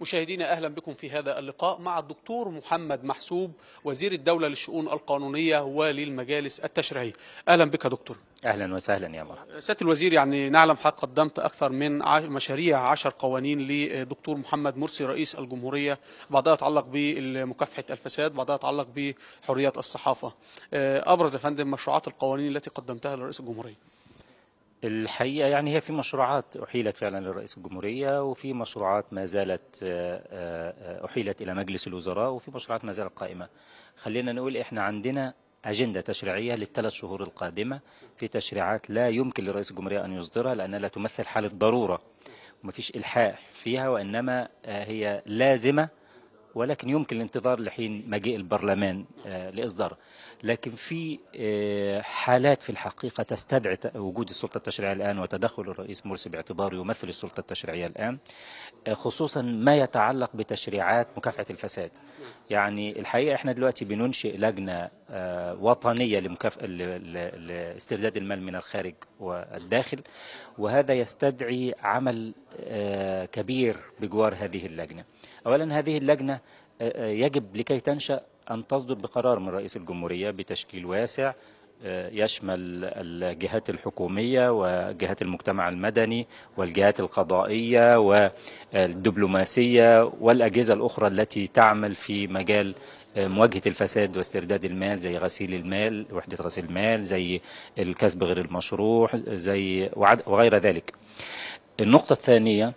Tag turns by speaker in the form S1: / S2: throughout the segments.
S1: مشاهدينا أهلا بكم في هذا اللقاء مع الدكتور محمد محسوب وزير الدولة للشؤون القانونية وللمجالس التشريعية
S2: أهلا بك يا دكتور أهلا وسهلا يا مرحبا
S1: سيادة الوزير يعني نعلم حضرتك قدمت أكثر من مشاريع عشر قوانين لدكتور محمد مرسي رئيس الجمهورية بعضها يتعلق بمكافحة الفساد بعضها يتعلق بحرية الصحافة آه، أبرز يا فندم مشروعات القوانين التي قدمتها لرئيس الجمهورية الحقيقة يعني هي في مشروعات
S2: أحيلت فعلا لرئيس الجمهورية وفي مشروعات ما زالت آه، آه، أحيلت إلى مجلس الوزراء وفي مشروعات ما زالت قائمة خلينا نقول إحنا عندنا أجندة تشريعية للثلاث شهور القادمة في تشريعات لا يمكن لرئيس الجمهورية أن يصدرها لأنها لا تمثل حالة ضرورة ومفيش إلحاح فيها وإنما آه، هي لازمة ولكن يمكن الانتظار لحين مجيء البرلمان آه، لإصداره لكن في آه، حالات في الحقيقة تستدعي وجود السلطة التشريعية الآن وتدخل الرئيس مرسي باعتباره يمثل السلطة التشريعية الآن آه، خصوصا ما يتعلق بتشريعات مكافحة الفساد يعني الحقيقة احنا دلوقتي بننشئ لجنة وطنية لمكافحه لاسترداد المال من الخارج والداخل وهذا يستدعي عمل آه، كبير بجوار هذه اللجنة أولا هذه اللجنة آه، آه، يجب لكي تنشأ أن تصدر بقرار من رئيس الجمهورية بتشكيل واسع يشمل الجهات الحكومية وجهات المجتمع المدني والجهات القضائية والدبلوماسية والأجهزة الأخرى التي تعمل في مجال مواجهة الفساد واسترداد المال زي غسيل المال وحدة غسيل المال زي الكسب غير المشروع زي وغير ذلك النقطة الثانية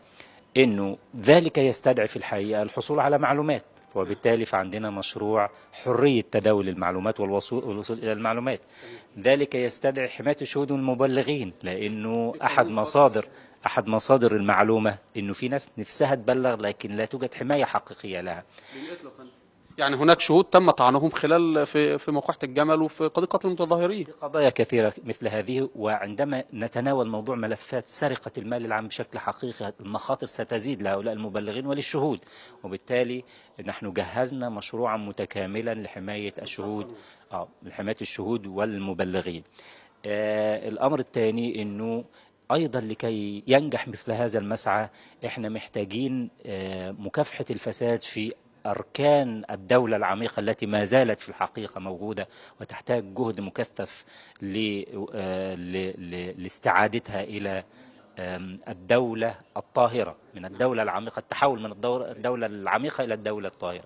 S2: أنه ذلك يستدعي في الحقيقة الحصول على معلومات وبالتالي فعندنا مشروع حرية تداول المعلومات والوصول, والوصول إلى المعلومات ذلك يستدعي حماية الشهود والمبلغين لأنه أحد مصادر أحد مصادر المعلومة أنه في ناس نفسها تبلغ لكن لا توجد حماية حقيقية لها
S1: يعني هناك شهود تم طعنهم خلال في في موقعه الجمل وفي قضية قتل
S2: المتظاهرين. في قضايا كثيرة مثل هذه وعندما نتناول موضوع ملفات سرقة المال العام بشكل حقيقي المخاطر ستزيد لهؤلاء المبلغين وللشهود وبالتالي نحن جهزنا مشروعا متكاملا لحماية الشهود اه لحماية الشهود والمبلغين. آه الأمر الثاني أنه ايضا لكي ينجح مثل هذا المسعى احنا محتاجين آه، مكافحه الفساد في أركان الدولة العميقة التي ما زالت في الحقيقة موجودة وتحتاج جهد مكثف آه، لاستعادتها إلى الدولة الطاهرة من نعم. الدولة العميقة التحول من الدولة العميقة إلى الدولة الطاهرة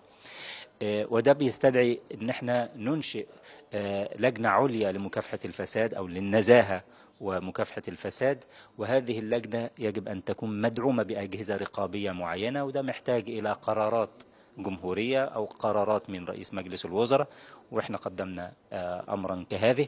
S2: آه، وده بيستدعي ان احنا ننشئ آه، لجنة عليا لمكافحة الفساد او للنزاهة ومكافحة الفساد وهذه اللجنة يجب ان تكون مدعومة بأجهزة رقابية معينة وده محتاج الى قرارات جمهورية أو قرارات من رئيس مجلس الوزراء واحنا قدمنا آه، امرا كهذه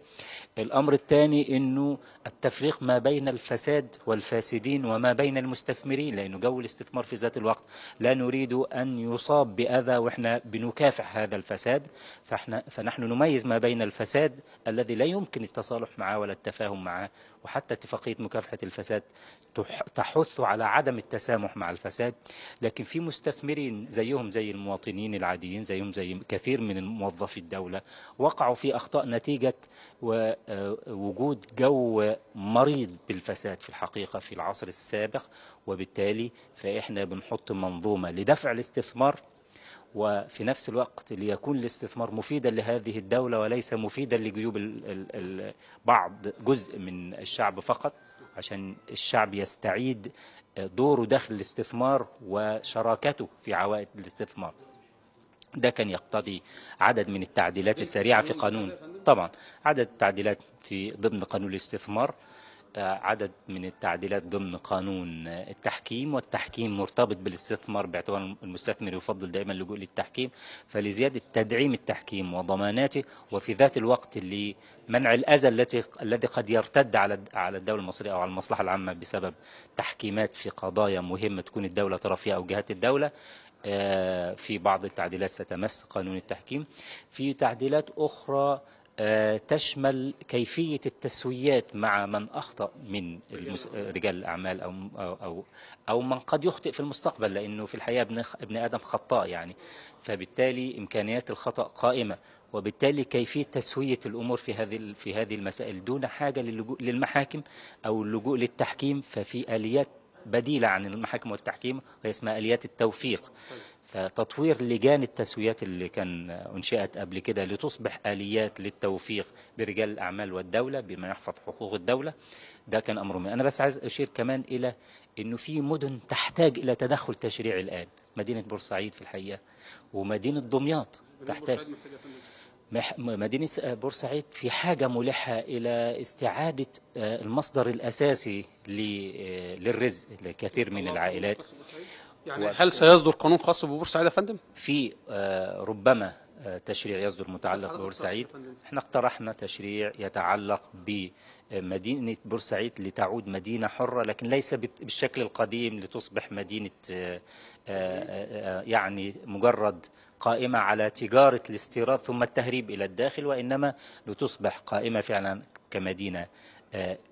S2: الامر الثاني انه التفريق ما بين الفساد والفاسدين وما بين المستثمرين لانه جو الاستثمار في ذات الوقت لا نريد ان يصاب باذى واحنا بنكافح هذا الفساد فاحنا فنحن نميز ما بين الفساد الذي لا يمكن التصالح معه ولا التفاهم معه وحتى اتفاقية مكافحة الفساد تحث على عدم التسامح مع الفساد لكن في مستثمرين زيهم زي المواطنين العاديين زيهم زي كثير من موظفي الدولة الدولة وقعوا في أخطاء نتيجة آه، وجود جو مريض بالفساد في الحقيقة في العصر السابق وبالتالي فإحنا بنحط منظومة لدفع الاستثمار وفي نفس الوقت ليكون الاستثمار مفيدا لهذه الدولة وليس مفيدا لجيوب بعض جزء من الشعب فقط عشان الشعب يستعيد آه، دوره داخل الاستثمار وشراكته في عوائد الاستثمار ده كان يقتضي عدد من التعديلات السريعة في قانون طبعا عدد التعديلات في ضمن قانون الاستثمار آه، عدد من التعديلات ضمن قانون التحكيم والتحكيم مرتبط بالاستثمار باعتبار المستثمر يفضل دائما اللجوء للتحكيم فلزيادة تدعيم التحكيم وضماناته وفي ذات الوقت لمنع الأذى التي الذي قد يرتد على على الدولة المصرية أو على المصلحة العامة بسبب تحكيمات في قضايا مهمة تكون الدولة طرف فيها أو جهات الدولة آه، في بعض التعديلات ستمس قانون التحكيم في تعديلات أخرى آه، تشمل كيفية التسويات مع من أخطأ من رجال الأعمال أو, أو, أو من قد يخطئ في المستقبل لأنه في الحياة ابن آدم خطاء يعني فبالتالي إمكانيات الخطأ قائمة وبالتالي كيفية تسوية الأمور في هذه في هذه المسائل دون حاجة للجوء للمحاكم أو اللجوء للتحكيم ففي آليات بديلة عن المحاكم والتحكيم وهي اسمها آليات التوفيق فتطوير لجان التسويات اللي كان أنشئت قبل كده لتصبح آليات للتوفيق برجال الأعمال والدولة بما يحفظ حقوق الدولة ده كان أمر مهم أنا بس عايز أشير كمان إلى أنه في مدن تحتاج إلى تدخل تشريعي الآن مدينة بورسعيد في الحقيقة ومدينة دمياط تحتاج مدينة آه، بورسعيد في حاجة ملحة إلى استعادة آه، المصدر الأساسي آه، للرزق لكثير من العائلات يعني هل سيصدر قانون خاص ببورسعيد يا فندم؟ في ربما تشريع يصدر متعلق ببورسعيد احنا اقترحنا تشريع يتعلق بمدينة بورسعيد لتعود مدينة حرة لكن ليس بالشكل القديم لتصبح مدينة آه، آه، آه، يعني مجرد قائمة على تجارة الاستيراد ثم التهريب إلى الداخل وإنما لتصبح قائمة فعلا كمدينة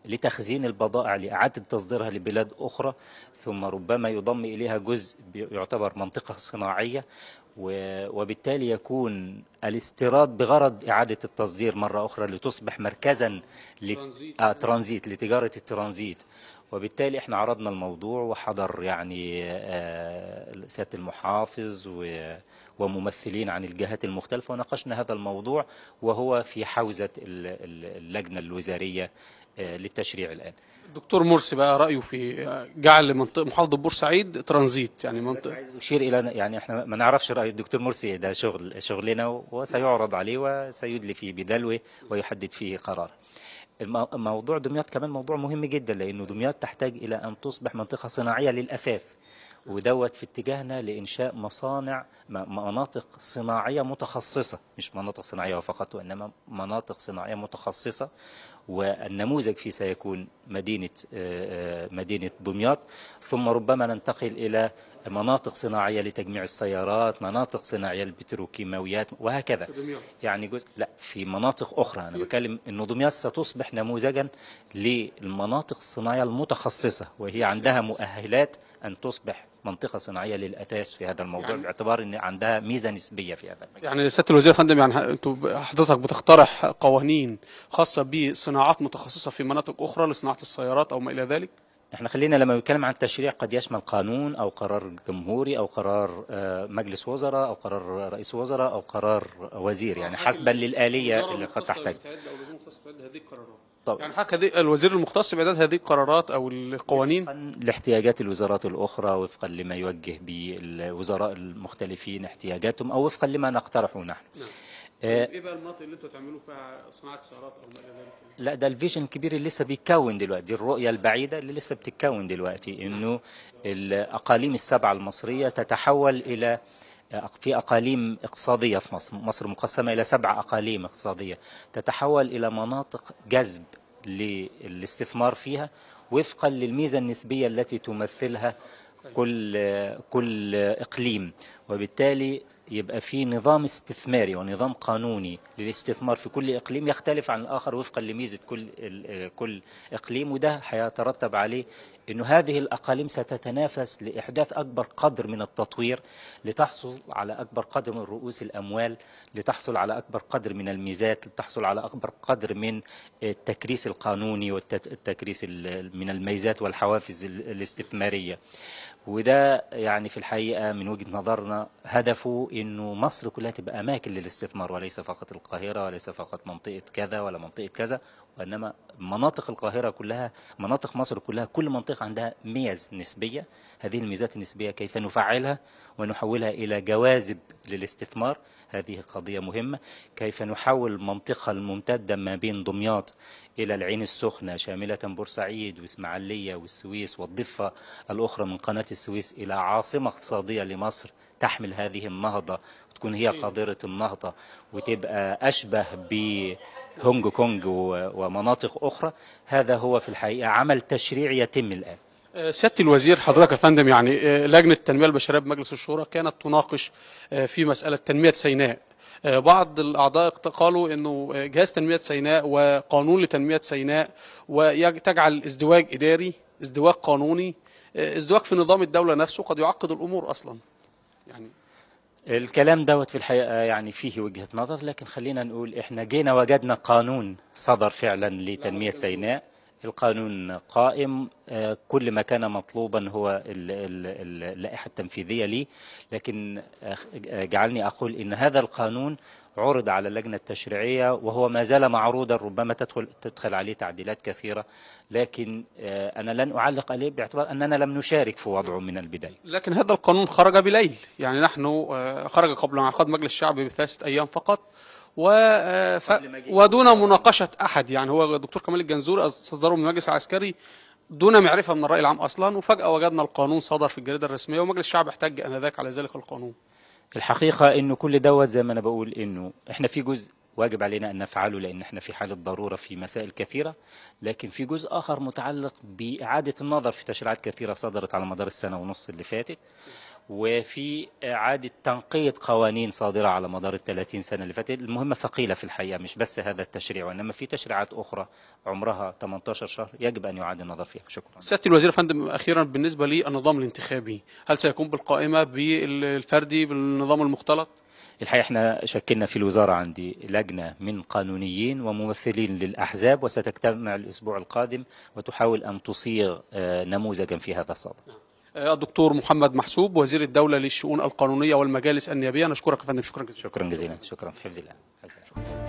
S2: لتخزين البضائع لإعادة تصديرها لبلاد أخرى ثم ربما يضم إليها جزء يعتبر منطقة صناعية وبالتالي يكون الاستيراد بغرض إعادة التصدير مرة أخرى لتصبح مركزا لترانزيت آه، لتجارة الترانزيت وبالتالي احنا عرضنا الموضوع وحضر يعني آه، سيادة المحافظ وممثلين عن الجهات المختلفة وناقشنا هذا الموضوع وهو في حوزة اللجنة الوزارية آه، للتشريع الآن
S1: الدكتور مرسي بقى رأيه في آه، جعل منطقة محافظة بورسعيد ترانزيت يعني منطقة عايز أشير إلى يعني إحنا ما نعرفش رأي الدكتور
S2: مرسي ده شغل شغلنا وسيعرض عليه وسيدلي فيه بدلوه ويحدد فيه قرار موضوع دمياط كمان موضوع مهم جدا لأنه دمياط تحتاج إلى أن تصبح منطقة صناعية للأثاث ودوت في اتجاهنا لإنشاء مصانع مناطق صناعية متخصصة مش مناطق صناعية فقط وإنما مناطق صناعية متخصصة والنموذج فيه سيكون مدينة مدينة دمياط ثم ربما ننتقل إلى مناطق صناعية لتجميع السيارات مناطق صناعية للبتروكيماويات وهكذا يعني جزء لا في مناطق أخرى أنا بتكلم أن دمياط ستصبح نموذجا للمناطق الصناعية المتخصصة وهي عندها مؤهلات أن تصبح منطقة صناعية للأتاس في هذا الموضوع يعني باعتبار أن عندها ميزة نسبية في هذا المجال
S1: يعني سيادة الوزير فندم يعني أنتوا حضرتك بتقترح قوانين خاصة بصناعات متخصصة في مناطق أخرى لصناعة السيارات أو ما إلى ذلك؟ احنا خلينا لما بنتكلم
S2: عن التشريع قد يشمل قانون او قرار جمهوري او قرار آه، مجلس وزراء او قرار
S1: رئيس وزراء او قرار وزير يعني آه، حسبا للاليه اللي قد تحتاج طبعا يعني حق هذه الوزير المختص باعداد هذه القرارات او القوانين
S2: لاحتياجات الوزارات الاخرى وفقا لما يوجه به الوزراء المختلفين احتياجاتهم او وفقا لما نقترحه نحن نعم.
S1: طيب، آه، ايه بقى المناطق اللي انتوا تعملوا فيها صناعه سيارات او ما الى ذلك؟
S2: يعني؟ لا ده الفيجن الكبير اللي لسه بيتكون دلوقتي، الرؤيه البعيده اللي لسه بتتكون دلوقتي نعم. انه الاقاليم السبعه المصريه تتحول الى آه، في أقاليم اقتصادية في مصر مصر مقسمة إلى سبع أقاليم اقتصادية تتحول إلى مناطق جذب للاستثمار فيها وفقا للميزة النسبية التي تمثلها طيب. كل آه، كل إقليم وبالتالي يبقى في نظام استثماري ونظام قانوني للاستثمار في كل إقليم يختلف عن الآخر وفقا لميزة كل آه، كل إقليم وده هيترتب عليه أنه هذه الأقاليم ستتنافس لإحداث أكبر قدر من التطوير لتحصل على أكبر قدر من رؤوس الأموال لتحصل على أكبر قدر من الميزات لتحصل على أكبر قدر من التكريس القانوني والتكريس من الميزات والحوافز الاستثمارية وده يعني في الحقيقة من وجهة نظرنا هدفه انه مصر كلها تبقى اماكن للاستثمار وليس فقط القاهره وليس فقط منطقه كذا ولا منطقه كذا وانما مناطق القاهره كلها مناطق مصر كلها كل منطقه عندها ميز نسبيه هذه الميزات النسبيه كيف نفعلها ونحولها الى جواذب للاستثمار هذه قضيه مهمه كيف نحول المنطقه الممتده ما بين دمياط الى العين السخنه شامله بورسعيد واسماعيليه والسويس والضفه الاخرى من قناه السويس الى عاصمه اقتصاديه لمصر تحمل هذه النهضة وتكون هي إيه. قادرة النهضة وتبقى أشبه بهونج كونج ومناطق أخرى هذا هو في الحقيقة عمل تشريعي يتم الآن
S1: آه، سياده الوزير حضرتك يا فندم يعني آه، لجنه التنميه البشريه بمجلس الشورى كانت تناقش آه، في مساله تنميه سيناء بعض الاعضاء قالوا انه جهاز تنميه سيناء وقانون لتنميه سيناء وتجعل ازدواج اداري ازدواج قانوني ازدواج في نظام الدوله نفسه قد يعقد الامور اصلا يعني الكلام
S2: دوت في الحقيقة يعني فيه وجهة نظر لكن خلينا نقول احنا جينا وجدنا قانون صدر فعلا لتنمية سيناء القانون قائم آه، كل ما كان مطلوبا هو اللائحة التنفيذية لي لكن آه، آه، جعلني أقول إن هذا القانون عرض على اللجنة التشريعية وهو ما زال معروضا ربما تدخل تدخل عليه تعديلات كثيرة لكن آه، أنا لن أعلق عليه باعتبار أننا لم نشارك في وضعه من البداية
S1: لكن هذا القانون خرج بليل يعني نحن آه، خرج قبل انعقاد مجلس الشعب بثلاثة أيام فقط و آه، ف... ودون مناقشة أحد يعني هو الدكتور كمال الجنزور أصدره من المجلس العسكري دون معرفة من الرأي العام أصلا وفجأة وجدنا القانون صدر في الجريدة الرسمية ومجلس الشعب احتج آنذاك على ذلك القانون
S2: الحقيقة انه كل دوت زي ما انا بقول انه احنا في جزء واجب علينا ان نفعله لان احنا في حالة ضرورة في مسائل كثيرة لكن في جزء اخر متعلق باعادة النظر في تشريعات كثيرة صدرت على مدار السنة ونص اللي فاتت وفي إعادة تنقية قوانين صادرة على مدار ال 30 سنة اللي فاتت المهمة ثقيلة في الحقيقة مش بس هذا التشريع وإنما في تشريعات أخرى عمرها 18 شهر يجب أن يعاد النظر فيها شكرا
S1: سيادة الوزير فندم أخيرا بالنسبة للنظام الانتخابي هل سيكون بالقائمة بالفردي بالنظام المختلط؟
S2: الحقيقة احنا شكلنا في الوزارة عندي لجنة من قانونيين وممثلين للأحزاب وستجتمع الأسبوع القادم وتحاول أن تصيغ آه، نموذجا في هذا الصدد
S1: نعم. آه، الدكتور محمد محسوب وزير الدولة للشؤون القانونية والمجالس النيابية نشكرك يا فندم شكرا جزيلا شكرا
S2: جزيلا شكرا في حفظ الله